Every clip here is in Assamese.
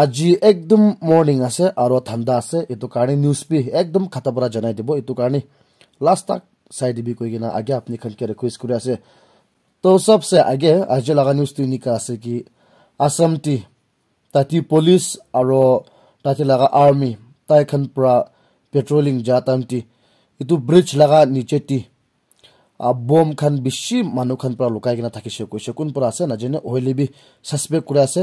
আজি একদম মৰ্ণিং আছে আৰু ঠাণ্ডা আছে এইটো কাৰণে নিউজ পি একদম খাটা পৰা জনাই দিব এইটো কাৰণে লাষ্ট তাক চাই দিবি কৈ কিনে আগে আপুনি খালকে ৰিকুৱেষ্ট কৰি আছে তো চবচে আগে আজি লগা নিউজটো এনেকুৱা আছে কি আছাম টি তাতে পুলিচ আৰু তাতে লগা আৰ্মি তাইখন পৰা পেট্ৰলিং যা টি এইটো ব্ৰিজ লগা নিচে টি বম খান বেছি মানুহখন পৰা লুকাই কিনে থাকিছে কৈছে কোন পৰা আছে নাজানে অহিলে বি চাছপেক্ট কৰি আছে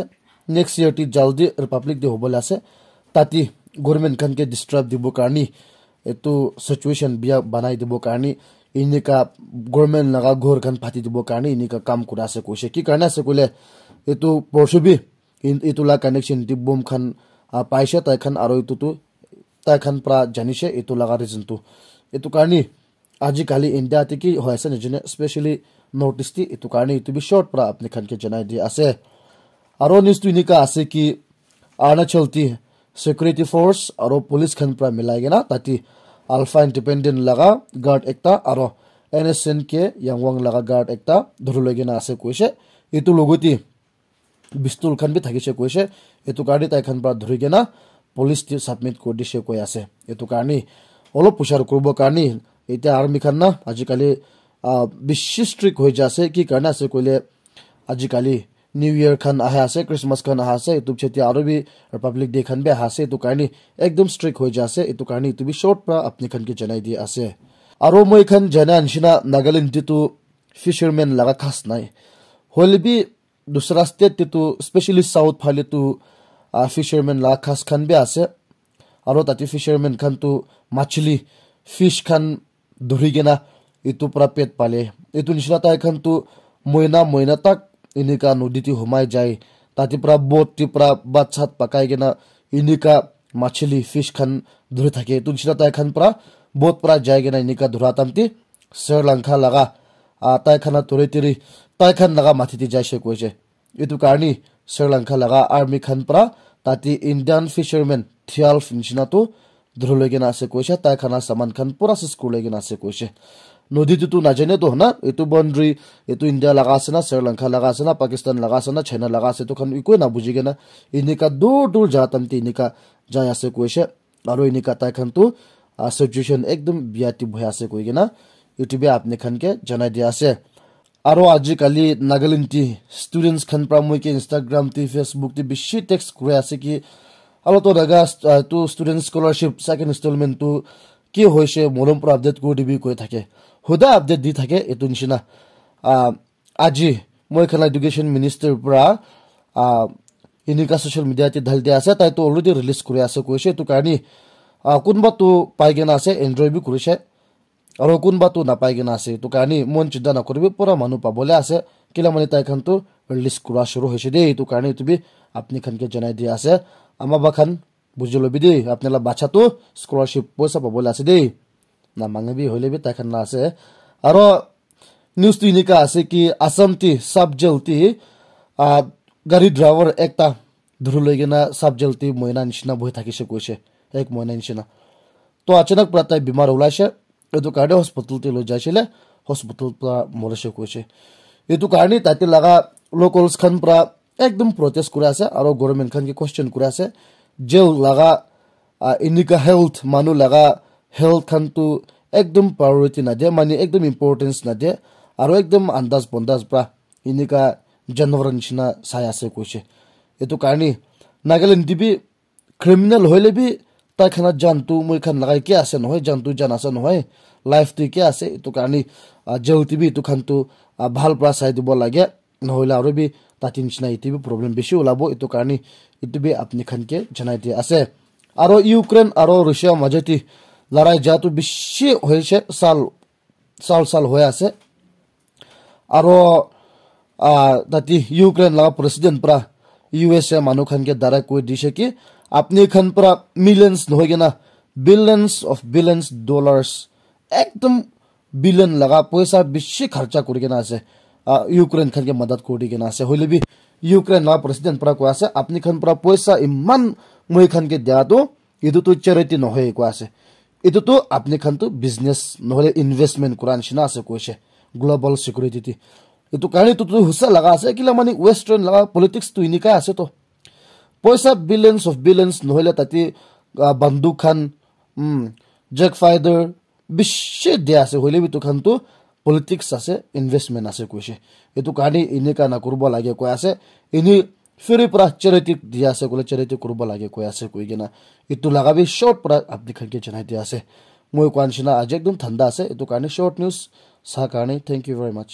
নেক্সট ইয়াৰ তি জল্দি ৰিপাব্লিক ডে হ'বলৈ আছে তাতে গভৰ্ণমেণ্ট খানকে ডিষ্টাৰ্ব দিব কাৰণে এইটো চিটুৱেশ্যন বিয়া বনাই দিব কাৰণে এনেকুৱা গভৰ্ণমেণ্ট লগা ঘৰ খান ফাটি দিব কাৰণে এনেকুৱা কাম কৰা আছে কৈছে কি কাৰণে আছে কলে এইটো পৰশুবি এইটো লগা কানেকশ্যন দি বোম খান পাইছে তাইখন আৰু এইটোতো তাইখন পৰা জানিছে এইটো লগা ৰিজনটো এইটো কাৰণে আজিকালি ইণ্ডিয়াতে কি হৈ আছে নেজানে স্পেচিয়েলি নৰ্থ ইষ্টে এইটো কাৰণে এইটো বি শ্বৰ্ট পৰা আপুনি খানকে জনাই দিয়া আছে আৰু নিউজটো এনেকুৱা আছে কি অৰুণাচলটি চিকিউৰিটি ফৰ্চ আৰু পুলিচ খন পৰা মিলাই কিনা তাতে আলফা ইণ্ডিপেণ্ডেণ্ট লগা গাৰ্ড একটা আৰু N S N K Yung Aung লগা গাৰ্ড এটা ধৰি লৈ কিনে আছে কৈছে এইটোৰ লগতে বিস্তুল খন বি থাকিছে কৈছে এইটো কাৰণে তাই তাইখন পৰা ধৰি কিনে পুলিচ ছাবমিট কৰি দিছে কৈ আছে এইটো কাৰণে অলপ প্ৰচাৰ কৰিবৰ কাৰণে এতিয়া আৰ্মিখন না আজিকালি বেছি ষ্ট্ৰিক হৈ যায় আছে কি কাৰণে আছে কৈলে আজিকালি न्यू ईयर खान आहा क्रिसमस खान आहा इतु छेति आरो भी रिपब्लिक डे खान बे आहा से इतु कारणी एकदम स्ट्रिक हो जासे इतु कारणी इतु भी शॉर्ट पर अपने खान के जनाई दिए आसे आरो मोय खान जना अनशिना नागालैंड तितु फिशरमैन लगा खास नाय होल भी दूसरा स्टेट तितु स्पेशली साउथ फाले तु फिशरमैन लगा खास खान बे आसे आरो ताति फिशरमैन खान तु मछली फिश खान धुरी इतु पूरा पेट पाले इतु निशना ताय खान तु मोयना मोयना तक এনেকুৱা নদীটি সোমাই যায় তাতে পৰা বটটি পৰা বাট চাট পকাই কিনে এনেকুৱা মাছিলি ফিছ খান ধৰি থাকে তুলসী তাই খান পৰা বট পৰা যায় কিনে এনেকুৱা ধৰা তামতি চেৰ লংখা লগা তাই খানা তৰে তিৰি তাই খান লগা মাথিটি যাইছে কৈছে এইটো কাৰণে চেৰ লংখা লগা আৰ্মি খান পৰা তাতে ইণ্ডিয়ান ফিচাৰমেন থিয়াল নিচিনাটো ধৰি লৈ কিনে আছে কৈছে তাই খানা চামান খান পুৰা চেছ কৰি লৈ কিনে আছে কৈছে নদীটোতো নাজানেতো হা এইটো বাউণ্ডেৰী এইটো ইণ্ডিয়া লগা আছে না শ্ৰীলংকা লগা আছে না পাকিস্তান লগা আছে না চাইনা লগা আছে এইখন একোৱে নাবুজি কেনে এনেকুৱা দূৰ দূৰ যা তামতি এনেকুৱা যাই আছে কৈছে আৰু এনেকুৱা তাইখনতো চিটুৱেশ্যন একদম বিয়াটি ভয় আছে কৈ কিনে ইউটিউবে আপুনি খানকে জনাই দিয়া আছে আৰু আজিকালি নাগালেণ্ডটি ষ্টুডেণ্টছ খান পৰা মই কি ইনষ্টাগ্ৰাম টি ফেচবুক টি বেছি টেক্সট কৰি আছে কি অলপতো দেখা এইটো ষ্টুডেণ্ট স্কলাৰশ্বিপ ছেকেণ্ড ইনষ্টলমেণ্টটো কি হৈছে মৰম পৰা আপডেট কৰি দিবি কৈ থাকে সদায় আপডেট দি থাকে এইটো নিচিনা আজি মই এখন এডুকেশ্যন মিনিষ্টাৰৰ পৰা এনেকুৱা ছ'চিয়েল মিডিয়াত ঢাল দিয়া আছে তাইতো অলৰেডি ৰিলিজ কৰি আছে কৈছে এইটো কাৰণে কোনোবাটো পাই কিনে আছে এণ্ড্ৰইডো কৰিছে আৰু কোনোবাটো নাপাই কিনে আছে এইটো কাৰণে মন চিন্তা নকৰিবি পৰা মানুহ পাবলৈ আছে কেলা মানে তাইখনতো ৰিলিজ কৰা চুৰু হৈছে দেই এইটো কাৰণে তুমি আপুনি খানকে জনাই দিয়া আছে আমাৰ বাখান বুজি ল'বি দেই আপোনালোকে বাচ্ছাটো স্কলাৰশ্বিপ পইচা পাবলৈ আছে দেই নামাঙে বি হলে বি তাইখান না আছে আৰু নিউজটো এনেকুৱা আছে কি আচামটি চাব জেলটি গাড়ী ড্ৰাইভাৰ এটা ধৰি লৈ কিনে চাব জেলটি মইনা নিচিনা বহি থাকিছে কৈছে এক মইনা নিচিনা তো আচানক পৰা তাই বেমাৰ ওলাইছে এইটো কাৰণে হস্পিটেলটি লৈ যাইছিলে হস্পিটেলৰ পৰা মৰিছে কৈছে এইটো কাৰণে তাতে লগা লোকেলছখন পৰা একদম প্ৰটেষ্ট কৰি আছে আৰু গভৰ্ণমেণ্টখনকে কুৱেশ্যন কৰি আছে জেল লগা এনেকুৱা হেল্থ মানুহ লগা হেল্থ খানটো একদম প্ৰায়ৰিটি নাদে মানে একদম ইম্পৰ্টেঞ্চ নাদে আৰু একদম আন্দাজ বন্দাজ পৰা এনেকুৱা জানৱৰৰ নিচিনা চাই আছে কৈছে এইটো কাৰণে নাগালেণ্ড দিবি ক্ৰিমিনেল হ'লে বি খানা জানটো মই খান লগাই কিয় আছে নহয় জানটো জান আছে নহয় লাইফটো কিয় আছে এইটো কাৰণে জেল টিবি এইটো খানটো ভাল পৰা চাই দিব লাগে নহ'লে আৰু বি তাতে নিচিনা এইটো প্ৰব্লেম বেছি ওলাব এইটো কাৰণে এইটো বি আপুনি খানকে জনাই দিয়া আছে আৰু ইউক্ৰেইন আৰু ৰুছিয়াৰ মাজতে লৰাই যোৱাটো বেছি হৈছে চাল চাল চাল হৈ আছে আৰু তাতে ইউক্ৰেইন লগা প্ৰেচিডেণ্ট পৰা ইউ এছ খানকে দ্বাৰা কৈ দিছে কি আপুনি এইখন পৰা মিলিয়নছ নহয় কিনে বিলিয়নছ অফ বিলিয়নছ ডলাৰছ একদম বিলিয়ন লগা পইচা বেছি খৰ্চা কৰি কিনে আছে ইউক্ৰেইন খানকে মদত কৰি কিনে আছে হ'লে বি ইউক্ৰেইন লগা প্ৰেচিডেণ্ট পৰা কৈ আছে আপনি খান পৰা পইচা ইমান মই খানকে দিয়াটো এইটোতো চেৰিটি নহয় কোৱা আছে এইটোতো আপনিখনতো বিজনেছ নহ'লে ইনভেষ্টমেণ্ট কৰা নিচিনা আছে কৈছে গ্ল'বেল চিকিউৰিটি এইটো কাৰণে তোৰতো সুচা লগা আছে কিলা মানে ৱেষ্টাৰ্ণ লগা পলিটিক্সটো এনেকুৱাই আছেতো পইচা বিলিয়নছ অফ বিলিয়নছ নহ'লে তাতে বান্ধু খান জেক ফাইডাৰ বিশ্বে দিয়া আছে হ'লে বিটো খানতো পলিটিক্স আছে ইনভেষ্টমেণ্ট আছে কৈছে এইটো কাৰণে এনেকুৱা নকৰিব লাগে কৈ আছে এনেই ফেৰীৰ পৰা চেৰিটিক দি আছে বোলে চেৰিটি কৰিব লাগে কৈ আছে কৈ কিনে ইটো লগাবি শ্বৰ্ট পৰা আপুনি খানকৈ জনাই দিয়া আছে মই কোৱা নিচিনা আজি একদম ঠাণ্ডা আছে এইটো কাৰণে শ্বৰ্ট নিউজ চাহ কাৰণে থেংক ইউ ভেৰি মাছ